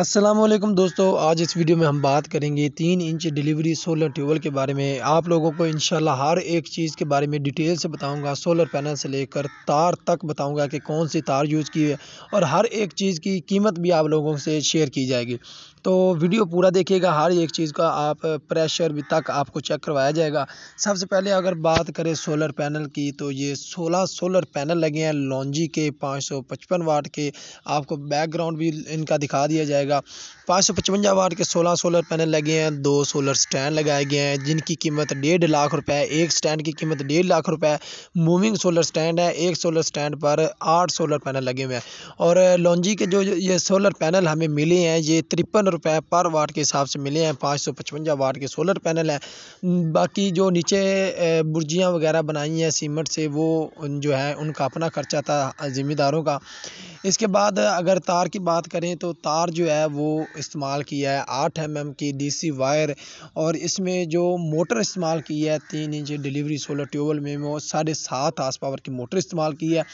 असलम दोस्तों आज इस वीडियो में हम बात करेंगे तीन इंच डिलीवरी सोलर ट्यूबवेल के बारे में आप लोगों को इंशाल्लाह हर एक चीज़ के बारे में डिटेल से बताऊंगा सोलर पैनल से लेकर तार तक बताऊंगा कि कौन सी तार यूज़ की है और हर एक चीज़ की कीमत भी आप लोगों से शेयर की जाएगी तो वीडियो पूरा देखिएगा हर एक चीज़ का आप प्रेशर भी तक आपको चेक करवाया जाएगा सबसे पहले अगर बात करें सोलर पैनल की तो ये 16 सोलर पैनल लगे हैं लॉन्जी के 555 वाट के आपको बैकग्राउंड भी इनका दिखा दिया जाएगा पाँच वाट के 16 सोलर पैनल लगे हैं दो सोलर स्टैंड लगाए गए हैं जिनकी कीमत डेढ़ लाख रुपए एक स्टैंड की कीमत डेढ़ लाख रुपए मूविंग सोलर स्टैंड है एक सोलर स्टैंड पर आठ सोलर पैनल लगे हुए हैं और लॉन्जी के जो ये सोलर पैनल हमें मिले हैं ये तिरपन रुपए पर वाट के हिसाब से मिले हैं पाँच सौ पचवंजा वाट के सोलर पैनल हैं बाकी जो नीचे बुर्जियाँ वगैरह बनाई हैं सीमेंट से वो जो है उनका अपना खर्चा था ज़िम्मेदारों का इसके बाद अगर तार की बात करें तो तार जो है वो इस्तेमाल किया है आठ एम एम की डी वायर और इसमें जो मोटर इस्तेमाल की है तीन इंच डिलीवरी सोलर ट्यूबल में वो साढ़े सात हार्स पावर की मोटर इस्तेमाल की है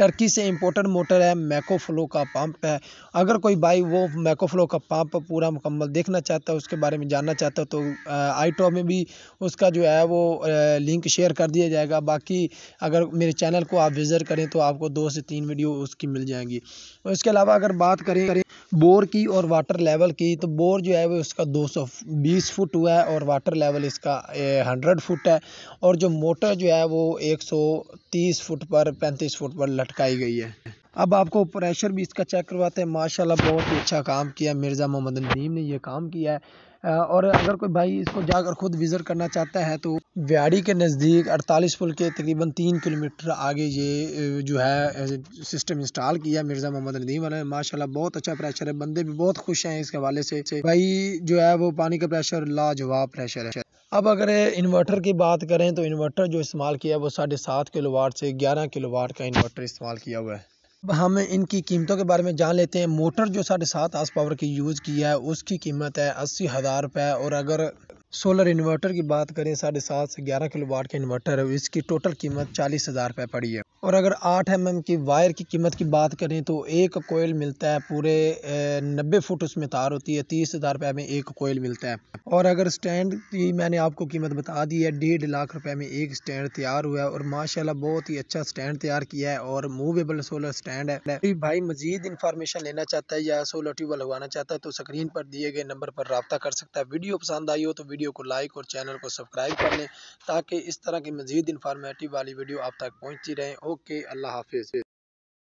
टर्की से इम्पोर्टेड मोटर है मैकोफ्लो का पंप है अगर कोई भाई वो मैकोफ्लो का पंप पूरा मुकम्मल देखना चाहता है उसके बारे में जानना चाहता है तो आई टॉप में भी उसका जो है वो लिंक शेयर कर दिया जाएगा बाकी अगर मेरे चैनल को आप विज़िट करें तो आपको दो से तीन वीडियो उसकी मिल जाएंगी और इसके अलावा अगर बात करें करें बोर की और वाटर लेवल की तो बोर जो है वो उसका 220 फुट हुआ है और वाटर लेवल इसका 100 फुट है और जो मोटर जो है वो 130 फुट पर 35 फुट पर लट अटकाई गई है अब आपको प्रेशर भी इसका चेक करवाते हैं माशाल्लाह बहुत ही अच्छा काम किया मिर्ज़ा मोहम्मद नदीम ने यह काम किया है और अगर कोई भाई इसको जाकर ख़ुद विज़िट करना चाहता है तो व्याड़ी के नज़दीक अड़तालीस पुल के तकरीबन तीन किलोमीटर आगे ये जो है सिस्टम इंस्टॉल किया मिर्ज़ा मोहम्मद नदीम वाले माशाल्लाह बहुत अच्छा प्रेशर है बंदे भी बहुत खुश हैं इसके हवाले से भाई जो है वो पानी का प्रेशर लाजवाब प्रेशर है अब अगर इन्वर्टर की बात करें तो इन्वर्टर जो इस्तेमाल किया है वो साढ़े सात किलो वाट से ग्यारह किलो वाट का इन्वर्टर इस्तेमाल किया हुआ है अब हम इनकी कीमतों के बारे में जान लेते हैं मोटर जो साढ़े सात आस पावर की यूज़ की है उसकी कीमत है अस्सी हज़ार रुपये और अगर सोलर इन्वर्टर की बात करें साढ़े सात से ग्यारह किलो वाट का इन्वर्टर है इसकी टोटल कीमत चालीस हज़ार रुपये पड़ी है और अगर आठ एम की वायर की कीमत की बात करें तो एक कोयल मिलता है पूरे नब्बे फुट उसमें तार होती है तीस हज़ार रुपये में एक कोयल मिलता है और अगर स्टैंड की मैंने आपको कीमत बता दी है डेढ़ लाख रुपये में एक स्टैंड तैयार हुआ है और माशाला बहुत ही अच्छा स्टैंड तैयार किया है और मूवेबल सोलर स्टैंड है तो भाई मजीद इन्फॉर्मेशन लेना चाहता है या सोलर ट्यूबल लगवाना चाहता है तो स्क्रीन पर दिए गए नंबर पर रबता कर सकता है वीडियो पसंद आई हो तो वीडियो को लाइक और चैनल को सब्सक्राइब कर लें ताकि इस तरह की मज़ीद इन्फॉर्मेटिव वाली वीडियो आप तक पहुँचती रहें ओके अल्लाह हाफिज़